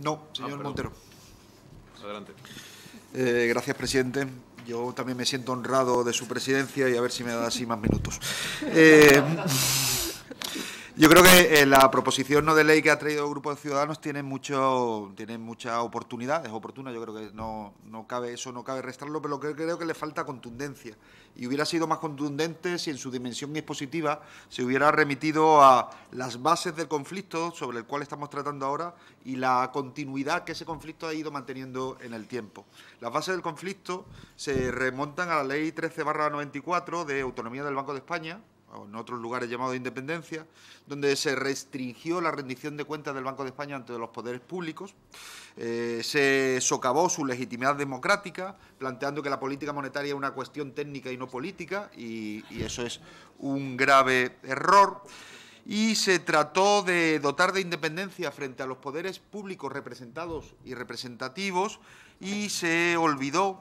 No, ah, señor Montero. Adelante. Eh, gracias, presidente. Yo también me siento honrado de su presidencia y a ver si me da así más minutos. Eh, yo creo que eh, la proposición no de ley que ha traído el Grupo de Ciudadanos tiene, mucho, tiene muchas oportunidades, oportuna. Yo creo que no, no cabe eso, no cabe restarlo, pero creo, creo que le falta contundencia. Y hubiera sido más contundente si en su dimensión expositiva se hubiera remitido a las bases del conflicto sobre el cual estamos tratando ahora y la continuidad que ese conflicto ha ido manteniendo en el tiempo. Las bases del conflicto se remontan a la Ley 13-94 de Autonomía del Banco de España, en otros lugares llamados independencia, donde se restringió la rendición de cuentas del Banco de España ante los poderes públicos, eh, se socavó su legitimidad democrática, planteando que la política monetaria es una cuestión técnica y no política, y eso es un grave error y se trató de dotar de independencia frente a los poderes públicos representados y representativos y se olvidó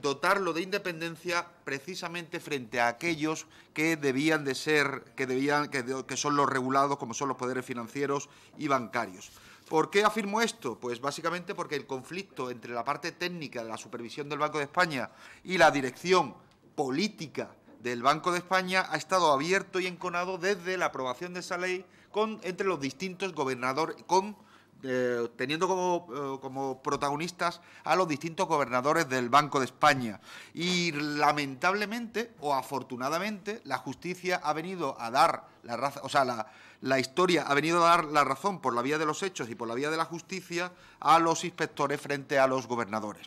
dotarlo de independencia precisamente frente a aquellos que debían de ser, que, debían, que, son los regulados, como son los poderes financieros y bancarios. ¿Por qué afirmo esto? Pues básicamente porque el conflicto entre la parte técnica de la supervisión del Banco de España y la dirección política del Banco de España ha estado abierto y enconado desde la aprobación de esa ley con, entre los distintos gobernadores, con, eh, teniendo como, eh, como, protagonistas a los distintos gobernadores del Banco de España. Y lamentablemente o afortunadamente la justicia ha venido a dar la razón, o sea, la, la historia ha venido a dar la razón por la vía de los hechos y por la vía de la justicia a los inspectores frente a los gobernadores.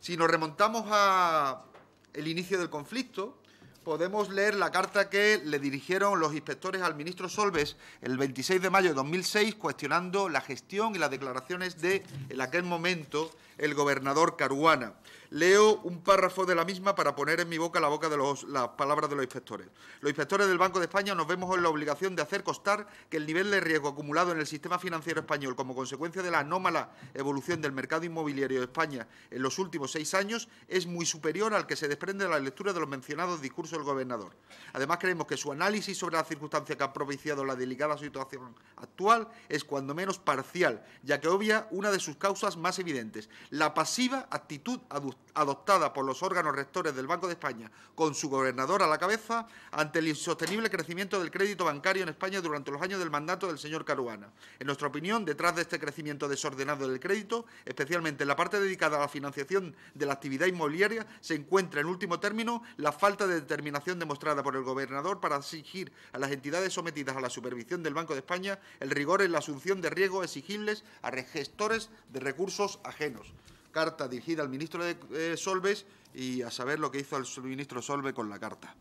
Si nos remontamos a el inicio del conflicto, podemos leer la carta que le dirigieron los inspectores al ministro Solbes el 26 de mayo de 2006, cuestionando la gestión y las declaraciones de, en aquel momento, el gobernador Caruana. Leo un párrafo de la misma para poner en mi boca la boca de las palabras de los inspectores. Los inspectores del Banco de España nos vemos en la obligación de hacer constar que el nivel de riesgo acumulado en el sistema financiero español como consecuencia de la anómala evolución del mercado inmobiliario de España en los últimos seis años es muy superior al que se desprende de la lectura de los mencionados discursos del gobernador. Además, creemos que su análisis sobre la circunstancia que ha propiciado la delicada situación actual es cuando menos parcial, ya que obvia una de sus causas más evidentes, la pasiva actitud adoptada adoptada por los órganos rectores del Banco de España, con su gobernador a la cabeza, ante el insostenible crecimiento del crédito bancario en España durante los años del mandato del señor Caruana. En nuestra opinión, detrás de este crecimiento desordenado del crédito, especialmente en la parte dedicada a la financiación de la actividad inmobiliaria, se encuentra, en último término, la falta de determinación demostrada por el gobernador para exigir a las entidades sometidas a la supervisión del Banco de España el rigor en la asunción de riesgos exigibles a gestores de recursos ajenos carta dirigida al ministro de eh, Solves y a saber lo que hizo el ministro Solve con la carta.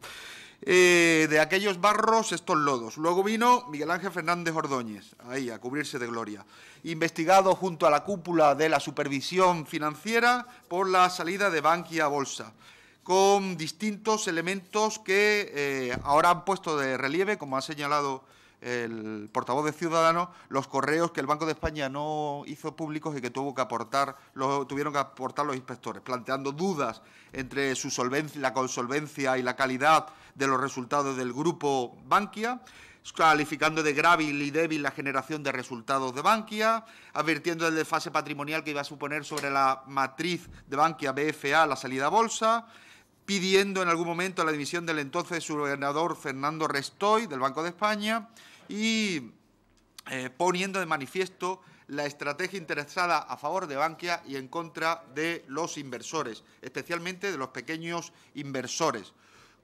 Eh, de aquellos barros, estos lodos. Luego vino Miguel Ángel Fernández Ordóñez, ahí, a cubrirse de gloria. Investigado junto a la cúpula de la supervisión financiera por la salida de Bankia Bolsa con distintos elementos que eh, ahora han puesto de relieve, como ha señalado el portavoz de Ciudadanos los correos que el Banco de España no hizo públicos y que tuvo que aportar, tuvieron que aportar los inspectores, planteando dudas entre su solvencia, la consolvencia y la calidad de los resultados del grupo Bankia calificando de grave y débil la generación de resultados de Bankia, advirtiendo del desfase patrimonial que iba a suponer sobre la matriz de Bankia BFA la salida a bolsa, pidiendo en algún momento la dimisión del entonces gobernador Fernando Restoy del Banco de España, y eh, poniendo de manifiesto la estrategia interesada a favor de Bankia y en contra de los inversores, especialmente de los pequeños inversores.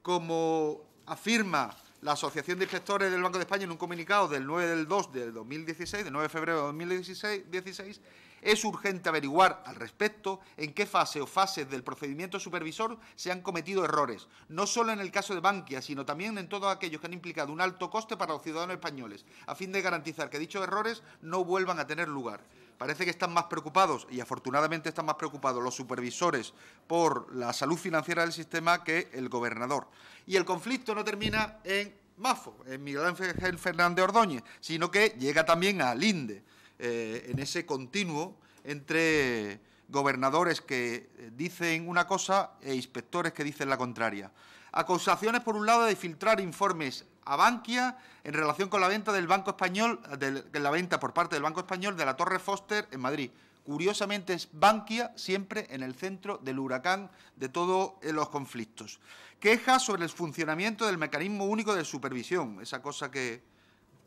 Como afirma la Asociación de Inspectores del Banco de España en un comunicado del 9 del 2 del 2016, del 9 de febrero de 2016, es urgente averiguar al respecto en qué fase o fases del procedimiento supervisor se han cometido errores, no solo en el caso de Bankia, sino también en todos aquellos que han implicado un alto coste para los ciudadanos españoles, a fin de garantizar que dichos errores no vuelvan a tener lugar. Parece que están más preocupados, y afortunadamente están más preocupados los supervisores por la salud financiera del sistema que el gobernador. Y el conflicto no termina en MAFO, en Miguel Ángel Fernández Ordóñez, sino que llega también a Linde. Eh, en ese continuo entre gobernadores que eh, dicen una cosa e inspectores que dicen la contraria. Acusaciones, por un lado, de filtrar informes a Bankia en relación con la venta del Banco Español, de la venta por parte del Banco Español de la Torre Foster en Madrid. Curiosamente es Bankia siempre en el centro del huracán de todos eh, los conflictos. Quejas sobre el funcionamiento del mecanismo único de supervisión, esa cosa que,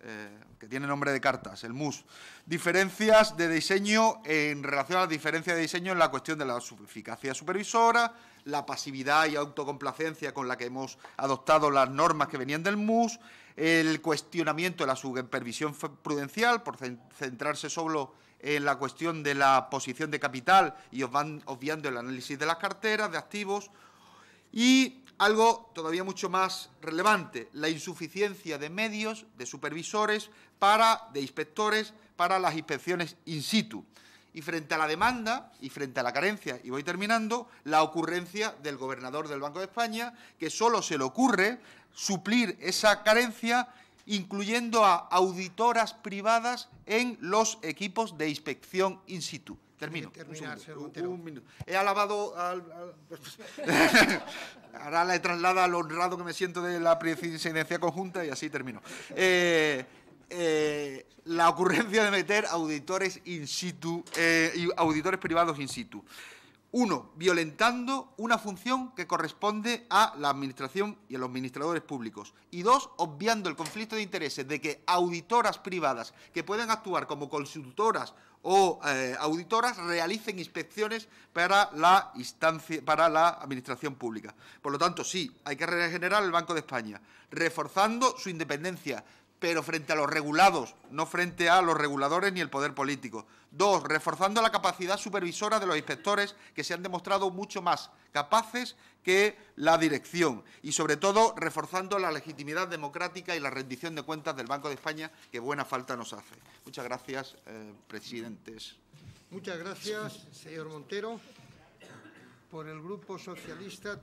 eh, que tiene nombre de cartas, el MUS. Diferencias de diseño en relación a las diferencias de diseño en la cuestión de la eficacia supervisora, la pasividad y autocomplacencia con la que hemos adoptado las normas que venían del MUS, el cuestionamiento de la supervisión prudencial por centrarse solo en la cuestión de la posición de capital y os van obviando el análisis de las carteras, de activos, y algo todavía mucho más relevante, la insuficiencia de medios, de supervisores, para, de inspectores, para las inspecciones in situ. Y frente a la demanda y frente a la carencia, y voy terminando, la ocurrencia del gobernador del Banco de España, que solo se le ocurre suplir esa carencia incluyendo a auditoras privadas en los equipos de inspección in situ. Termino. un, He alabado al, Ahora le traslada al honrado que me siento de la presidencia conjunta y así termino. Eh, eh, la ocurrencia de meter auditores in situ, eh, auditores privados in situ. Uno, violentando una función que corresponde a la Administración y a los administradores públicos. Y dos, obviando el conflicto de intereses de que auditoras privadas que puedan actuar como consultoras o eh, auditoras realicen inspecciones para la, instancia, para la Administración pública. Por lo tanto, sí, hay que regenerar el Banco de España, reforzando su independencia, pero frente a los regulados, no frente a los reguladores ni el poder político. Dos, reforzando la capacidad supervisora de los inspectores, que se han demostrado mucho más capaces que la dirección. Y, sobre todo, reforzando la legitimidad democrática y la rendición de cuentas del Banco de España, que buena falta nos hace. Muchas gracias, eh, presidentes. Muchas gracias, señor Montero. Por el Grupo Socialista.